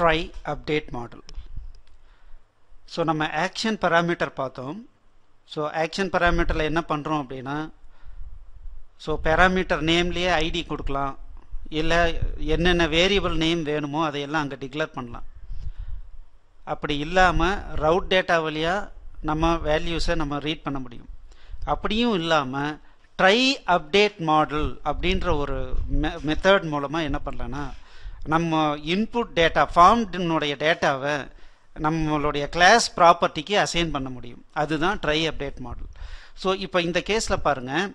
try update model so நம்ம action parameter பார்த்தோம் so action பராமீட்டரில் என்ன பண்ணுறோம் அப்படின்னா ஸோ பேராமீட்டர் நேம்லேயே ஐடி கொடுக்கலாம் இல்லை என்னென்ன variable நேம் வேணுமோ அதையெல்லாம் அங்கே டிக்ளேர் பண்ணலாம் அப்படி இல்லாமல் ரவுட் டேட்டா வழியாக நம்ம வேல்யூஸை நம்ம ரீட் பண்ண முடியும் அப்படியும் இல்லாமல் ட்ரை அப்டேட் மாடல் அப்படின்ற ஒரு மெ மோலமா மூலமாக என்ன பண்ணலான்னா நம்ம இன்புட் டேட்டா ஃபார்ம்டினுடைய டேட்டாவை நம்மளுடைய கிளாஸ் ப்ராப்பர்ட்டிக்கு அசைன் பண்ண முடியும் அதுதான் ட்ரை அப்டேட் மாடல் ஸோ இப்போ இந்த கேஸில் பாருங்கள்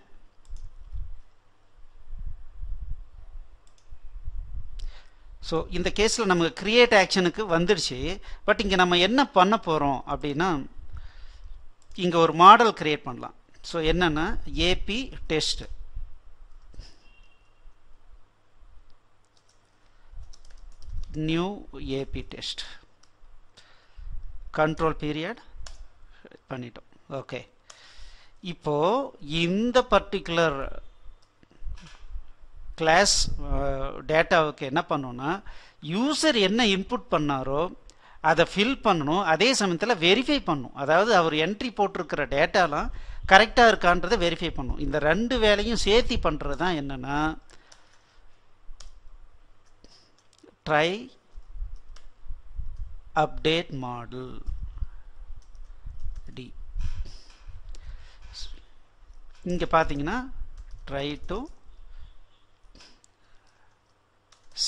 ஸோ இந்த கேஸில் நமக்கு க்ரியேட் ஆக்ஷனுக்கு வந்துடுச்சு பட் இங்கே நம்ம என்ன பண்ண போகிறோம் அப்படின்னா இங்கே ஒரு மாடல் க்ரியேட் பண்ணலாம் ஸோ என்னென்னா AP test new AP test control period பண்ணிட்டோம் ஓகே இப்போ இந்த பர்டிகுலர் கிளாஸ் டேட்டாவுக்கு என்ன பண்ணோன்னா யூசர் என்ன இன்புட் பண்ணாரோ அதை ஃபில் பண்ணணும் அதே சமயத்தில் வெரிஃபை பண்ணும் அதாவது அவர் என்ட்ரி போட்டிருக்கிற டேட்டாலாம் கரெக்டாக இருக்கான்றதை வெரிஃபை பண்ணும் இந்த ரெண்டு வேலையும் சேர்த்தி பண்ணுறது தான் என்னென்னா try update model D இங்க பார்த்தீங்கன்னா try to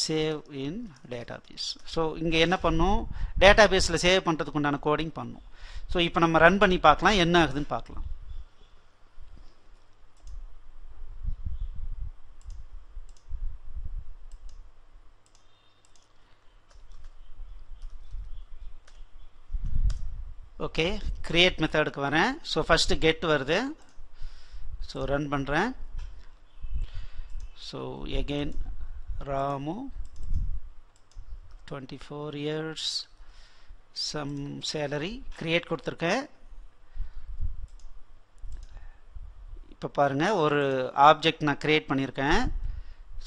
save in database so இங்கே என்ன பண்ணும் databaseல சேவ் பண்ணுறதுக்கு உண்டான கோடிங் பண்ணும் ஸோ இப்போ நம்ம ரன் பண்ணி பார்க்கலாம் என்ன ஆகுதுன்னு பார்க்கலாம் ஓகே க்ரியேட் மெத்தடுக்கு வரேன் ஸோ ஃபஸ்ட்டு கெட் வருது ஸோ ரன் பண்ணுறேன் so again Ramu twenty four years some salary create கொடுத்துருக்கேன் இப்போ பாருங்கள் ஒரு ஆப்ஜெக்ட் நான் க்ரியேட் பண்ணியிருக்கேன்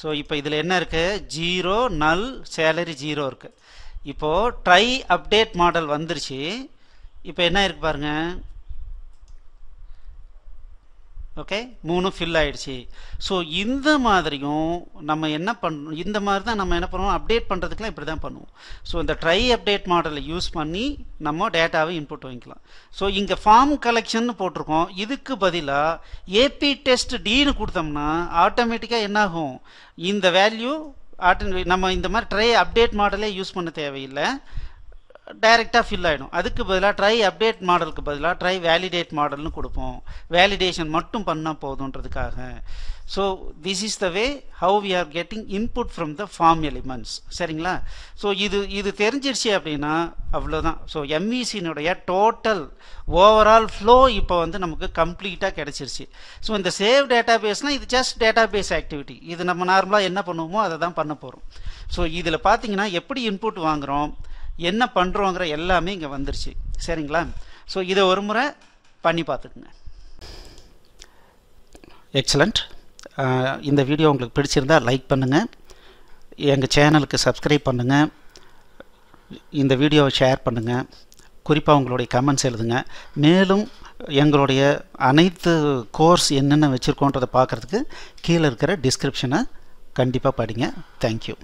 ஸோ இப்போ இதில் என்ன இருக்குது ஜீரோ நல் சேலரி ஜீரோ இருக்குது இப்போது ட்ரை அப்டேட் மாடல் வந்துருச்சு இப்போ என்ன இருக்கு பாருங்க ஓகே மூணும் ஃபில் ஆயிடுச்சு ஸோ இந்த மாதிரியும் நம்ம என்ன பண்ணணும் இந்த மாதிரி தான் நம்ம என்ன பண்ணுவோம் அப்டேட் பண்ணுறதுக்குலாம் இப்படி தான் பண்ணுவோம் ஸோ இந்த ட்ரை அப்டேட் மாடலை யூஸ் பண்ணி நம்ம டேட்டாவை இன்புட் வாங்கிக்கலாம் ஸோ இங்கே ஃபார்ம் கலெக்ஷன் போட்டிருக்கோம் இதுக்கு பதிலாக ஏபி டெஸ்ட் டீனு கொடுத்தோம்னா ஆட்டோமேட்டிக்காக என்னாகும் இந்த வேல்யூ ஆட்டோ நம்ம இந்த மாதிரி ட்ரை அப்டேட் மாடலே யூஸ் பண்ண தேவையில்லை டைரெக்டாக ஃபில் ஆகிடும் அதுக்கு பதிலாக ட்ரை அப்டேட் மாடலுக்கு பதிலாக ட்ரை வேலிடேட் மாடல்னு கொடுப்போம் வேலிடேஷன் மட்டும் பண்ணால் போதுன்றதுக்காக so this is the way how we are getting input from the form elements சரிங்களா ஸோ இது இது தெரிஞ்சிருச்சு அப்படின்னா அவ்வளோதான் ஸோ எம்இசினுடைய e டோட்டல் ஓவரால் ஃப்ளோ இப்போ வந்து நமக்கு கம்ப்ளீட்டாக கிடச்சிருச்சு ஸோ இந்த சேவ் டேட்டா பேஸ்னால் இது ஜஸ்ட் டேட்டா பேஸ் ஆக்டிவிட்டி இது நம்ம நார்மலாக என்ன பண்ணுவோமோ அதை தான் பண்ண போகிறோம் ஸோ இதில் பார்த்தீங்கன்னா எப்படி இன்புட் வாங்குகிறோம் என்ன பண்ணுறோங்கிற எல்லாமே இங்கே வந்துருச்சு சரிங்களா ஸோ இதை ஒரு முறை பண்ணி பார்த்துக்குங்க எக்ஸலண்ட் இந்த வீடியோ உங்களுக்கு பிடிச்சிருந்தால் லைக் பண்ணுங்கள் எங்கள் சேனலுக்கு சப்ஸ்கிரைப் பண்ணுங்கள் இந்த வீடியோவை ஷேர் பண்ணுங்கள் குறிப்பாக உங்களுடைய கமெண்ட்ஸ் எழுதுங்க மேலும் எங்களுடைய அனைத்து கோர்ஸ் என்னென்ன வச்சுருக்கோன்றதை பார்க்குறதுக்கு கீழே இருக்கிற டிஸ்கிரிப்ஷனை கண்டிப்பாக படிங்க தேங்க்யூ